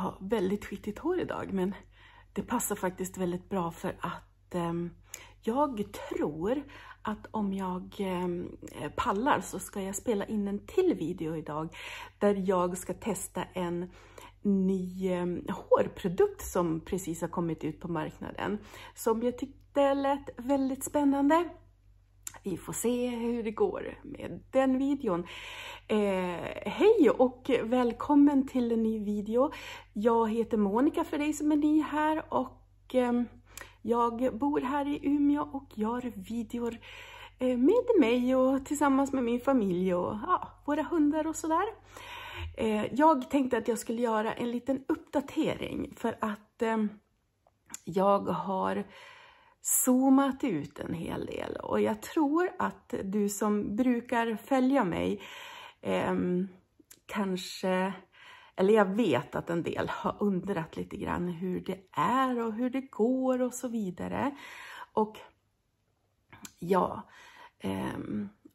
Jag har väldigt skitigt hår idag men det passar faktiskt väldigt bra för att eh, jag tror att om jag eh, pallar så ska jag spela in en till video idag där jag ska testa en ny eh, hårprodukt som precis har kommit ut på marknaden. Som jag tyckte lät väldigt spännande vi får se hur det går med den videon. Eh, hej och välkommen till en ny video. Jag heter Monica för dig som är ny här och eh, jag bor här i Umeå och gör videor eh, med mig och tillsammans med min familj och ja, våra hundar och sådär. Eh, jag tänkte att jag skulle göra en liten uppdatering för att eh, jag har zoomat ut en hel del och jag tror att du som brukar följa mig eh, kanske, eller jag vet att en del har undrat lite grann hur det är och hur det går och så vidare. Och ja, eh,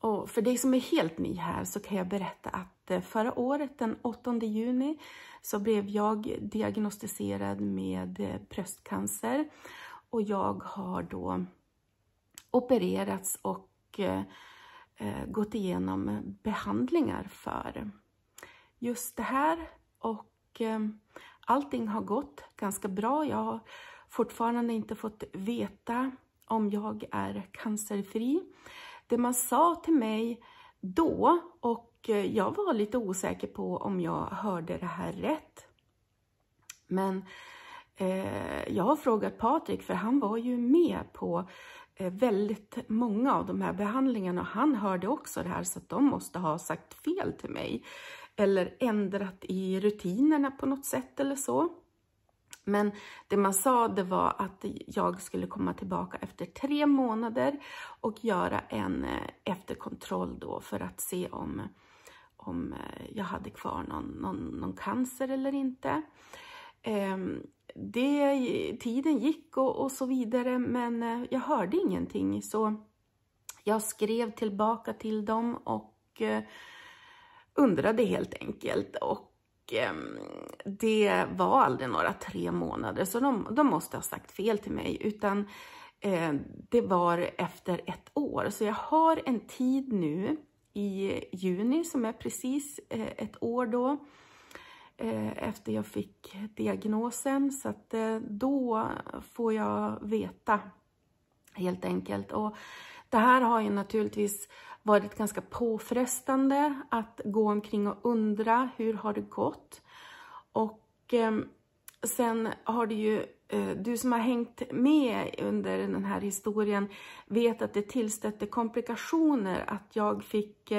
och för dig som är helt ny här så kan jag berätta att eh, förra året den 8 juni så blev jag diagnostiserad med eh, bröstcancer och jag har då opererats och eh, gått igenom behandlingar för just det här och eh, allting har gått ganska bra. Jag har fortfarande inte fått veta om jag är cancerfri. Det man sa till mig då och eh, jag var lite osäker på om jag hörde det här rätt. Men Eh, jag har frågat Patrik för han var ju med på eh, väldigt många av de här behandlingarna och han hörde också det här så att de måste ha sagt fel till mig eller ändrat i rutinerna på något sätt eller så. Men det man sa det var att jag skulle komma tillbaka efter tre månader och göra en eh, efterkontroll då för att se om, om jag hade kvar någon, någon, någon cancer eller inte. Ehm, det, tiden gick och, och, så vidare men eh, jag hörde ingenting så jag skrev tillbaka till dem och eh, undrade helt enkelt och ehm, det var aldrig några tre månader så de, de måste ha sagt fel till mig utan eh, det var efter ett år så jag har en tid nu i juni som är precis ett år då Eh, efter jag fick diagnosen. Så att eh, då får jag veta helt enkelt. Och det här har ju naturligtvis varit ganska påfrestande att gå omkring och undra hur har det gått. Och ehm, sen har det ju eh, du som har hängt med under den här historien vet att det tillstötte komplikationer. Att jag fick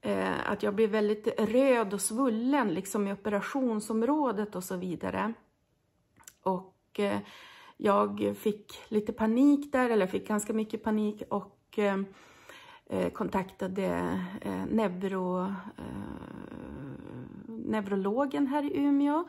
eh, att jag blir väldigt röd och svullen liksom i operationsområdet och så vidare. Och eh, jag fick lite panik där, eller fick ganska mycket panik och eh, eh kontaktade eh, neuro, eh, neurologen här i Umeå.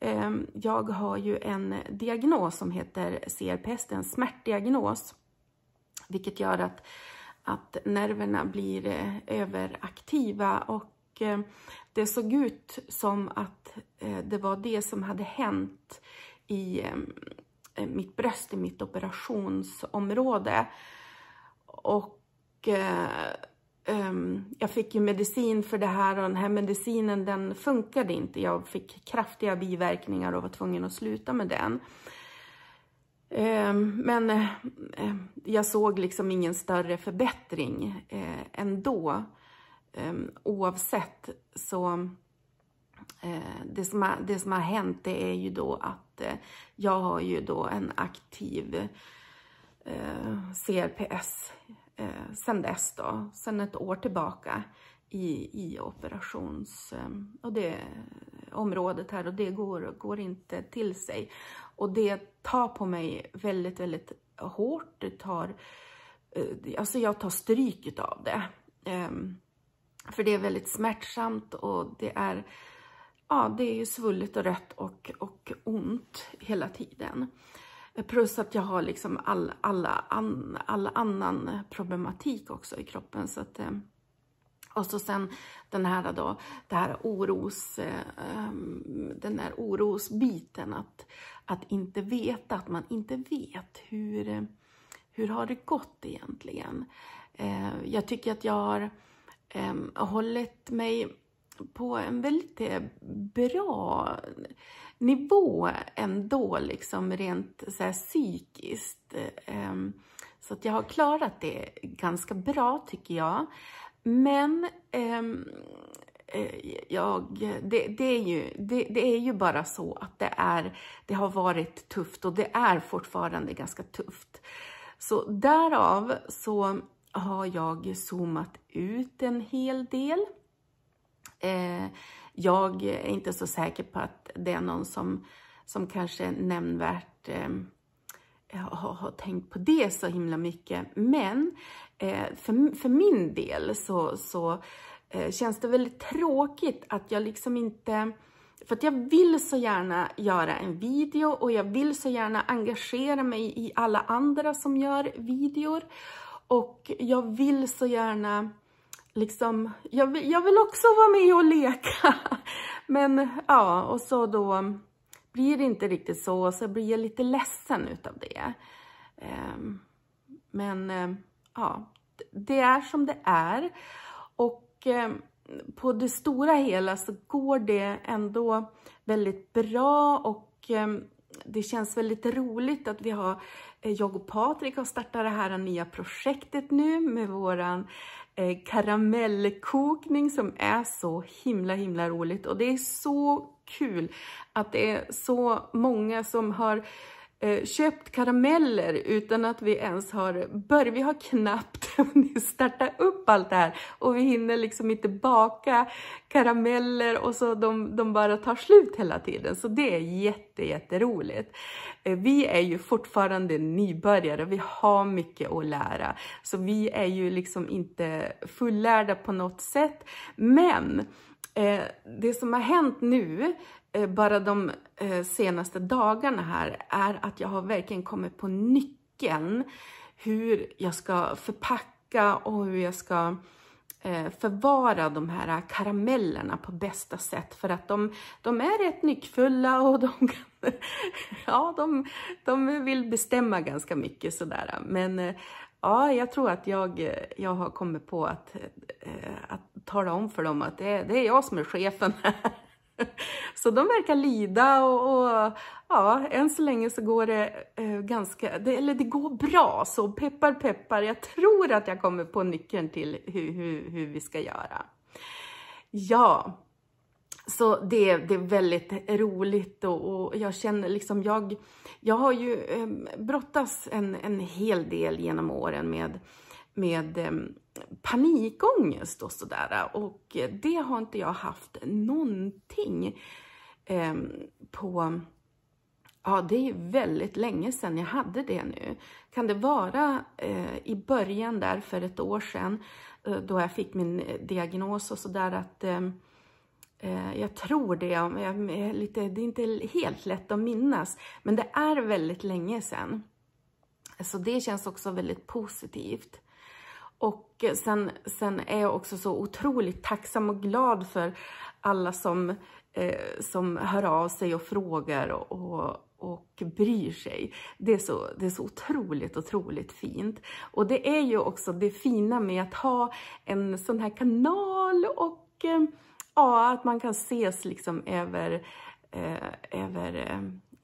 Ehm, jag har ju en diagnos som heter CRPS, en smärtdiagnos, vilket gör att att nerverna blir eh, överaktiva och eh, det såg ut som att eh, det var det som hade hänt i mitt bröst, i mitt operationsområde. Och ehm, jag fick ju medicin för det här och den här medicinen den funkade inte. Jag fick kraftiga biverkningar och var tvungen att sluta med den. Ehm, men ehm, jag såg liksom ingen större förbättring eh, ändå. Ehm, oavsett så eh, det som, har, det som har hänt det är ju då att eh, jag har ju då en aktiv CRPS sen dess då, sen ett år tillbaka i, i operations och det området här och det går, går inte till sig. Och det tar på mig väldigt, väldigt hårt. Det tar, eh, alltså jag tar stryk av det. Ehm, för det är väldigt smärtsamt och det är, ja, det är ju svullet och rött och, och ont hela tiden. Plus att jag har liksom all, alla, an, all annan problematik också i kroppen. Så att, ehm, och så sen den här då, det här oros, eh, den där orosbiten att, att inte veta, att man inte vet hur, hur har det gått egentligen. Eh, jag tycker att jag har ehm, hållit mig på en väldigt eh, bra nivå ändå, liksom rent så här psykiskt. Ehm, så att jag har klarat det ganska bra tycker jag. Men ehm, eh, jag, det, det, är ju, det, det, är ju bara så att det, är, det har varit tufft och det är fortfarande ganska tufft. Så därav så har jag zoomat ut en hel del. Eh, jag är inte så säker på att det är någon som, som kanske nämnvärt eh, har, har tänkt på det så himla mycket. Men eh, för, för min del så, så eh, känns det väldigt tråkigt att jag liksom inte... För att jag vill så gärna göra en video och jag vill så gärna engagera mig i alla andra som gör videor. Och jag vill så gärna liksom, jag vill, jag vill också vara med och leka. Men ja, och så då blir det inte riktigt så, så blir jag lite ledsen utav det. Ehm, men ehm, ja, det är som det är. Och ehm, på det stora hela så går det ändå väldigt bra och det känns väldigt roligt att vi har Eh, jag och Patrik har startat det här nya projektet nu med våran eh, karamellkokning som är så himla himla roligt och det är så kul att det är så många som har Eh, köpt karameller utan att vi ens har börjat. Vi har knappt starta upp allt det här och vi hinner liksom inte baka karameller och så de, de bara tar slut hela tiden. Så det är jätte, jätteroligt. Eh, vi är ju fortfarande nybörjare. Vi har mycket att lära, så vi är ju liksom inte fullärda på något sätt. Men Eh, det som har hänt nu, eh, bara de eh, senaste dagarna här, är att jag har verkligen kommit på nyckeln hur jag ska förpacka och hur jag ska eh, förvara de här karamellerna på bästa sätt för att de, de är rätt nyckfulla och de, ja, de, de vill bestämma ganska mycket sådär. Men eh, Ja, jag tror att jag, jag har kommit på att, eh, att tala om för dem att det är, det är jag som är chefen här. Så de verkar lida och, och, ja, än så länge så går det eh, ganska, det, eller det går bra. Så peppar peppar, jag tror att jag kommer på nyckeln till hur, hur, hur vi ska göra. Ja, så det, det är väldigt roligt och, och, jag känner liksom jag, jag har ju eh, brottats en, en hel del genom åren med, med eh, panikångest och sådär och det har inte jag haft någonting eh, på Ja, det är väldigt länge sedan jag hade det nu. Kan det vara eh, i början där för ett år sedan eh, då jag fick min eh, diagnos och sådär att ehm, Eh, jag tror det, jag är lite, det är inte helt lätt att minnas, men det är väldigt länge sedan. Så det känns också väldigt positivt. Och sen, sen är jag också så otroligt tacksam och glad för alla som, eh, som hör av sig och frågar och, och, och bryr sig. Det är, så, det är så otroligt, otroligt fint. Och det är ju också det fina med att ha en sån här kanal och eh, ja, att man kan ses liksom över, eh, över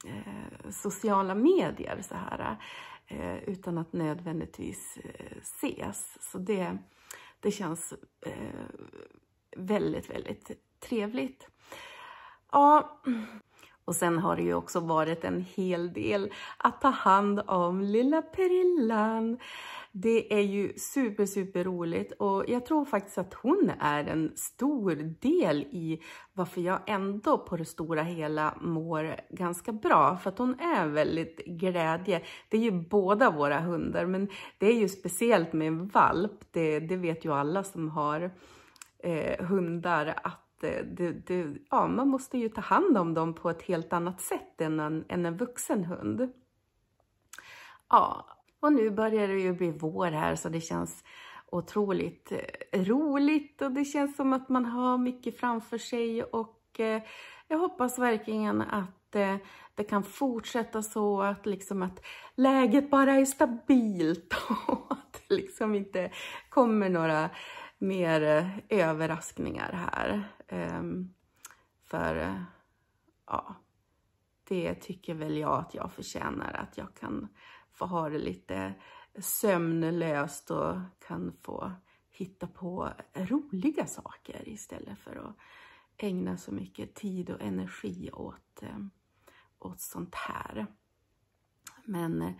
eh, sociala medier så här. Eh, utan att nödvändigtvis eh, ses. Så det, det känns eh, väldigt, väldigt trevligt. Ja, och sen har det ju också varit en hel del att ta hand om lilla Perillan. Det är ju super, super roligt och jag tror faktiskt att hon är en stor del i varför jag ändå på det stora hela mår ganska bra. För att hon är väldigt glädje. Det är ju båda våra hundar, men det är ju speciellt med en valp. Det, det vet ju alla som har eh, hundar att eh, det, det, ja, man måste ju ta hand om dem på ett helt annat sätt än en, än en vuxen hund. Ja, och nu börjar det ju bli vår här så det känns otroligt eh, roligt och det känns som att man har mycket framför sig och eh, jag hoppas verkligen att eh, det kan fortsätta så att liksom att läget bara är stabilt och att det liksom inte kommer några mer överraskningar här. Ehm, för ja, det tycker väl jag att jag förtjänar att jag kan får ha det lite sömnlöst och kan få hitta på roliga saker istället för att ägna så mycket tid och energi åt, eh, åt sånt här. Men eh,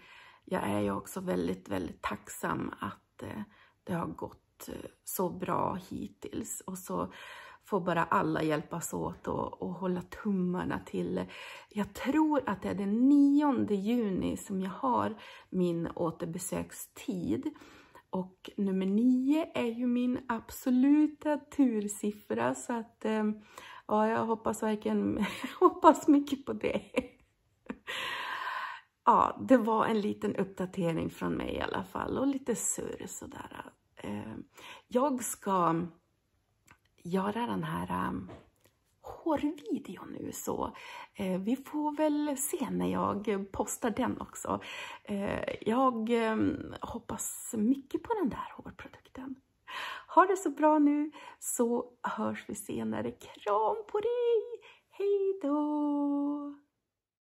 jag är ju också väldigt, väldigt tacksam att eh, det har gått så bra hittills och så får bara alla hjälpas åt och, och hålla tummarna till. Jag tror att det är den 9 juni som jag har min återbesökstid. Och nummer 9 är ju min absoluta tursiffra så att eh, ja, jag hoppas verkligen, hoppas mycket på det. Ja, det var en liten uppdatering från mig i alla fall och lite surr sådär. Eh, jag ska göra den här um, hårvideon nu så eh, vi får väl se när jag postar den också. Eh, jag eh, hoppas mycket på den där hårprodukten. Ha det så bra nu så hörs vi senare. Kram på dig! Hej då!